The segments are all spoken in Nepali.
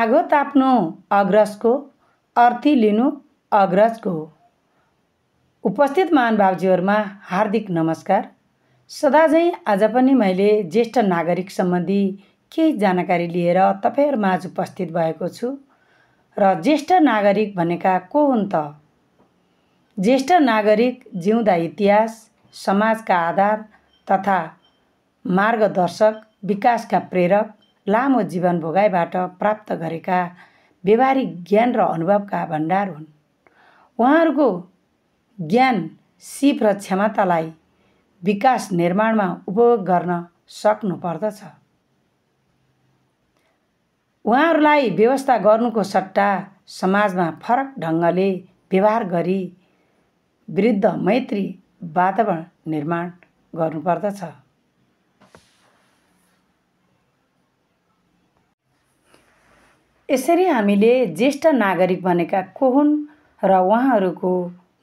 आगो ताप्नु अग्रजको अर्थी लिनु अग्रजको उपस्थित महान बाबुजीहरूमा हार्दिक नमस्कार सदाझै आज पनि मैले ज्येष्ठ नागरिक सम्बन्धी केही जानकारी लिएर तपाईँहरूमा आज उपस्थित भएको छु र ज्येष्ठ नागरिक भनेका को हुन् त ज्येष्ठ नागरिक जिउँदा इतिहास समाजका आधार तथा मार्गदर्शक विकासका प्रेरक लामो जीवन भोगाइबाट प्राप्त गरेका व्यवहारिक ज्ञान र अनुभवका भण्डार हुन् उहाँहरूको ज्ञान सिप र क्षमतालाई विकास निर्माणमा उपभोग गर्न सक्नुपर्दछ उहाँहरूलाई व्यवस्था गर्नुको सट्टा समाजमा फरक ढङ्गले व्यवहार गरी वृद्ध मैत्री वातावरण निर्माण गर्नुपर्दछ यसरी हामीले ज्येष्ठ नागरिक भनेका को हुन् र उहाँहरूको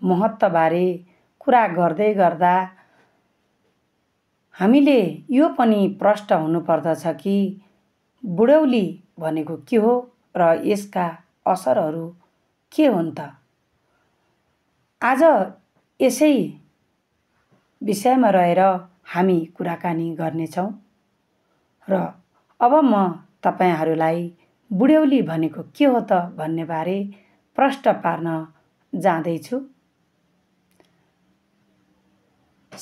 महत्त्वबारे कुरा गर्दै गर्दा हामीले यो पनि प्रष्ट हुनुपर्दछ कि बुढौली भनेको के हो र यसका असरहरू के हुन् त आज यसै विषयमा रहेर हामी कुराकानी गर्नेछौँ र अब म तपाईँहरूलाई बुढ्यौली भनेको के हो त भन्नेबारे प्रष्ट पार्न जाँदैछु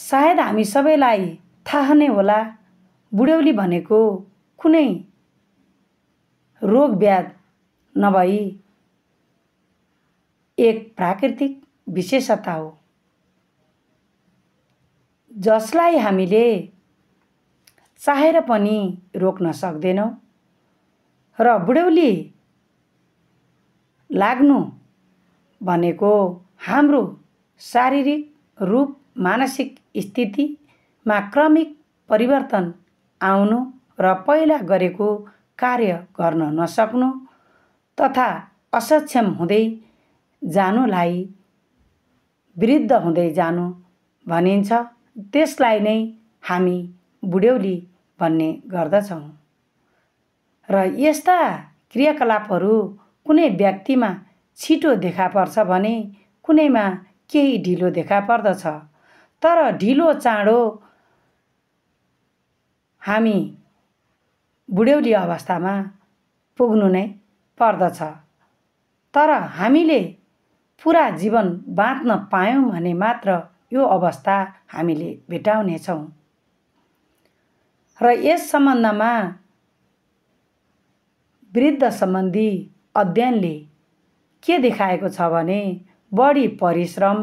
सायद हामी सबैलाई थाहा नै होला बुढ्यौली भनेको कुनै रोग नभई एक प्राकृतिक विशेषता हो जसलाई हामीले चाहेर पनि रोक्न सक्दैनौँ र बुढ्यौली लाग्नु भनेको हाम्रो शारीरिक रूप मानसिक स्थितिमा क्रमिक परिवर्तन आउनु र पहिला गरेको कार्य गर्न नसक्नु तथा असक्षम हुँदै जानुलाई वृद्ध हुँदै जानु भनिन्छ त्यसलाई नै हामी बुढ्यौली भन्ने गर्दछौँ र यस्ता क्रियाकलापहरू कुनै व्यक्तिमा छिटो देखा पर्छ भने कुनैमा केही ढिलो देखा पर्दछ तर ढिलो चाँडो हामी बुढ्यौली अवस्थामा पुग्नु नै पर्दछ तर हामीले पुरा जीवन बाँच्न पायौँ भने मात्र यो अवस्था हामीले भेटाउनेछौँ र यस सम्बन्धमा वृद्ध सम्बन्धी अध्ययनले के देखाएको छ भने बढी परिश्रम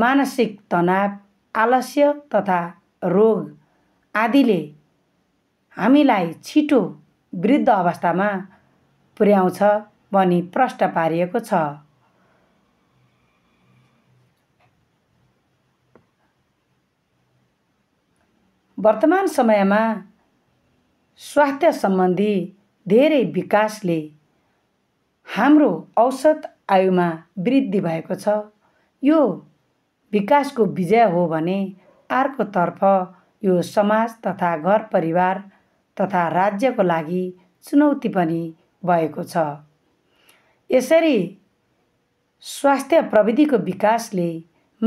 मानसिक तनाव आलस्य तथा रोग आदिले हामीलाई छिटो वृद्ध अवस्थामा पुर्याउँछ भनी प्रष्ट पारिएको छ वर्तमान समयमा स्वास्थ्य सम्बन्धी धेरै विकासले हाम्रो औसत आयुमा वृद्धि भएको छ यो विकासको विजय हो भने अर्कोतर्फ यो समाज तथा घर परिवार तथा राज्यको लागि चुनौती पनि भएको छ यसरी स्वास्थ्य प्रविधिको विकासले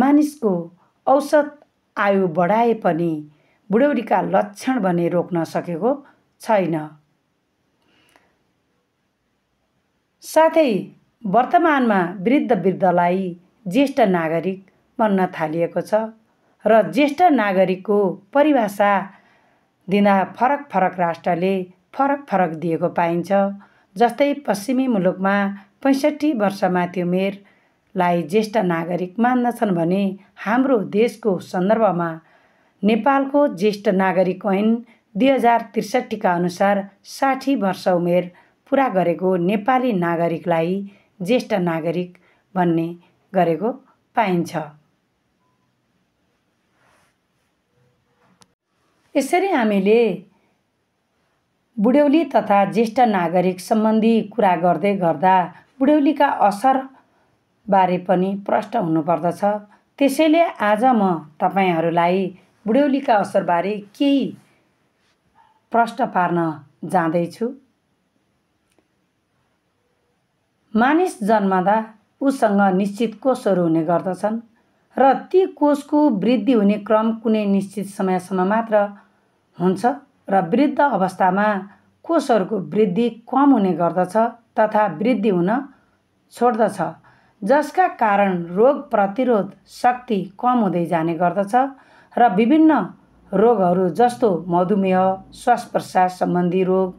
मानिसको औसत आयु बढाए पनि बुढौरीका लक्षण भने रोक्न सकेको छैन साथै वर्तमानमा वृद्ध वृद्धलाई ज्येष्ठ नागरिक भन्न थालिएको छ र ज्येष्ठ नागरिकको परिभाषा दिँदा फरक फरक राष्ट्रले फरक फरक दिएको पाइन्छ जस्तै पश्चिमी मुलुकमा पैँसठी वर्षमाथि उमेरलाई ज्येष्ठ नागरिक मान्दछन् भने हाम्रो देशको सन्दर्भमा नेपालको ज्येष्ठ नागरिक ऐन दुई हजार त्रिसठीका अनुसार साठी वर्ष उमेर पुरा गरेको नेपाली नागरिकलाई ज्येष्ठ नागरिक भन्ने गरेको पाइन्छ यसरी हामीले बुढ्यौली तथा ज्येष्ठ नागरिक सम्बन्धी कुरा गर्दै गर्दा बुढ्यौलीका असर बारे पनि प्रश्न हुनुपर्दछ त्यसैले आज म तपाईँहरूलाई बुढ्यौलीका असरबारे केही प्रश्न पार्न जाँदैछु मानिस जन्मदा उसँग निश्चित कोषहरू हुने गर्दछन् र ती कोषको वृद्धि हुने क्रम कुनै निश्चित समयसम्म मात्र हुन्छ र वृद्ध अवस्थामा कोषहरूको वृद्धि कम हुने गर्दछ तथा वृद्धि हुन छोड्दछ जसका कारण रोग प्रतिरोध शक्ति कम हुँदै जाने गर्दछ र विभिन्न रोगहरू जस्तो मधुमेह श्वास प्रश्वास सम्बन्धी रोग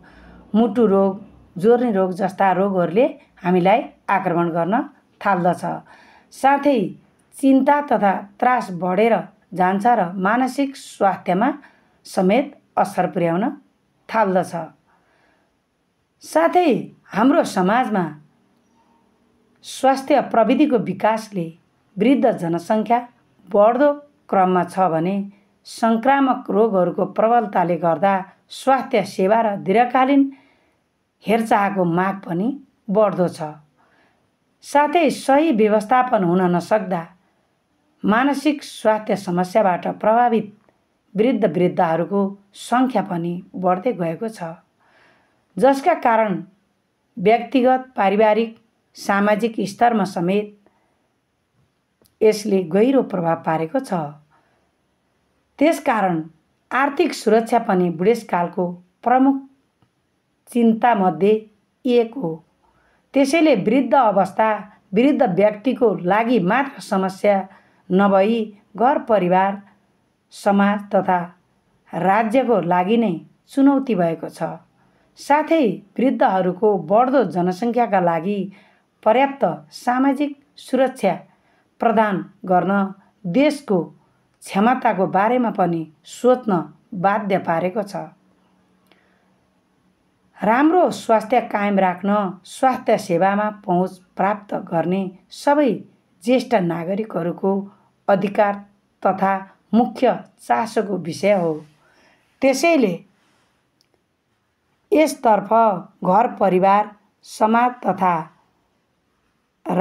मुटु रोग जोर्नी रोग जस्ता रोगहरूले हामीलाई आक्रमण गर्न थाल्दछ साथै चिन्ता तथा त्रास बढेर जान्छ र मानसिक स्वास्थ्यमा समेत असर पुर्याउन थाल्दछ साथै हाम्रो समाजमा स्वास्थ्य प्रविधिको विकासले वृद्ध जनसङ्ख्या बढ्दो क्रममा छ भने सङ्क्रामक रोगहरूको प्रबलताले गर्दा स्वास्थ्य सेवा र दीर्घकालीन हेरचाहको माग पनि बढ्दो छ साथै सही व्यवस्थापन हुन नसक्दा मानसिक स्वास्थ्य समस्याबाट प्रभावित वृद्ध वृद्धहरूको सङ्ख्या पनि बढ्दै गएको छ जसका कारण व्यक्तिगत पारिवारिक सामाजिक स्तरमा समेत यसले गहिरो प्रभाव पारेको छ त्यसकारण आर्थिक सुरक्षा पनि बुढेसकालको प्रमुख चिन्तामध्ये एक हो त्यसैले वृद्ध अवस्था वृद्ध व्यक्तिको लागि मात्र समस्या नभई घर परिवार समाज तथा राज्यको लागि नै चुनौती भएको छ साथै वृद्धहरूको बढ्दो जनसङ्ख्याका लागि पर्याप्त सामाजिक सुरक्षा प्रदान गर्न देशको क्षमताको बारेमा पनि सोच्न बाध्य पारेको छ राम्रो स्वास्थ्य कायम राख्न स्वास्थ्य सेवामा पहुँच प्राप्त गर्ने सबै ज्येष्ठ नागरिकहरूको अधिकार तथा मुख्य चासोको विषय हो त्यसैले यसतर्फ घर परिवार समाज तथा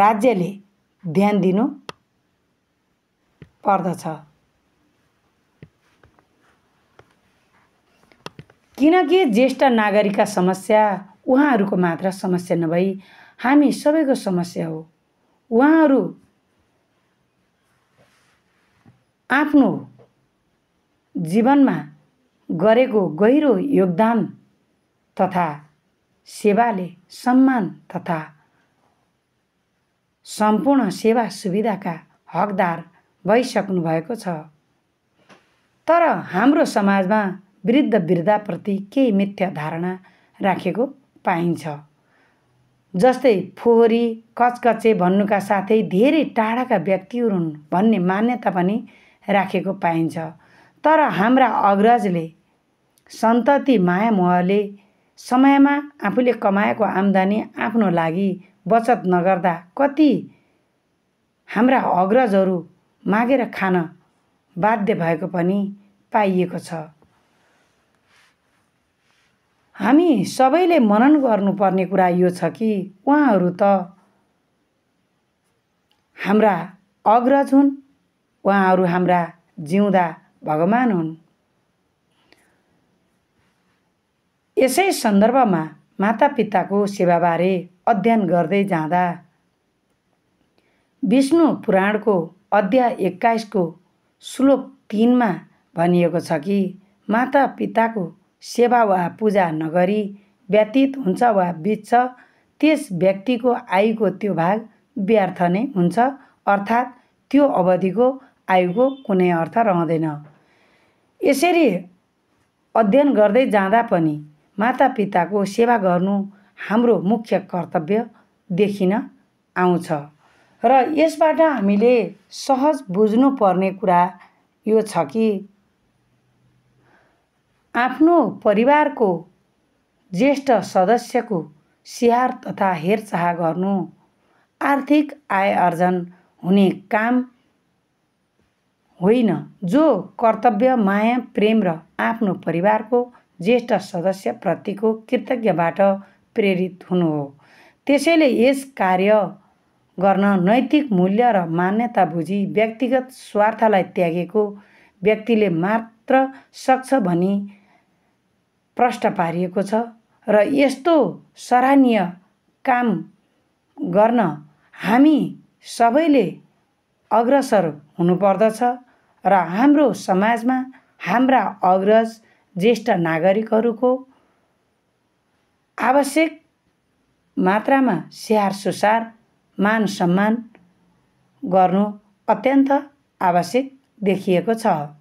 राज्यले ध्यान दिनु पर्दछ किनकि ज्येष्ठ नागरिकका समस्या उहाँहरूको मात्र समस्या नभई हामी सबैको समस्या हो उहाँहरू आफ्नो जीवनमा गरेको गहिरो योगदान तथा सेवाले सम्मान तथा सम्पूर्ण सेवा सुविधाका हकदार भइसक्नु भएको छ तर हाम्रो समाजमा वृद्ध वृद्धाप्रति केही मिथ्या धारणा राखेको पाइन्छ जस्तै फोहोरी कचकचे भन्नुका साथै धेरै टाढाका व्यक्तिहरू हुन् भन्ने मान्यता पनि राखेको पाइन्छ तर हाम्रा अग्रजले सन्तति माया मोहले समयमा आफूले कमाएको आम्दानी आफ्नो लागि बचत नगर्दा कति हाम्रा अग्रजहरू मागेर खान बाध्य भएको पनि पाइएको छ हामी सबैले मनन गर्नुपर्ने कुरा यो छ कि उहाँहरू त हाम्रा अग्रज हुन् उहाँहरू हाम्रा जिउँदा भगवान् हुन् यसै सन्दर्भमा मातापिताको सेवाबारे अध्ययन गर्दै जाँदा विष्णु पुराणको अध्याय एक्काइसको श्लोक तिनमा भनिएको छ कि माता पिताको सेवा वा पूजा नगरी व्यतीत हुन्छ वा बित्छ त्यस व्यक्तिको आयुको त्यो भाग व्यर्थ नै हुन्छ अर्थात् त्यो अवधिको आयुको कुनै अर्थ रहँदैन यसरी अध्ययन गर्दै जाँदा पनि मातापिताको सेवा गर्नु हाम्रो मुख्य कर्तव्य देखिन आउँछ र यसबाट हामीले सहज बुझ्नुपर्ने कुरा यो छ कि आफ्नो परिवारको ज्येष्ठ सदस्यको स्याहार तथा हेरचाह गर्नु आर्थिक आय आर्जन हुने काम होइन जो कर्तव्य माया प्रेम र आफ्नो परिवारको ज्येष्ठ सदस्यप्रतिको कृतज्ञबाट प्रेरित हुनु हो त्यसैले यस कार्य गर्न नैतिक मूल्य र मान्यता बुझी व्यक्तिगत स्वार्थलाई त्यागेको व्यक्तिले मात्र सक्छ भनी प्रष्ट पारिएको छ र यस्तो सराहनीय काम गर्न हामी सबैले अग्रसर हुनुपर्दछ र हाम्रो समाजमा हाम्रा अग्रज ज्येष्ठ नागरिकहरूको आवश्यक मात्रामा स्याहार सुसार मान सम्मान गर्नु अत्यन्त आवश्यक देखिएको छ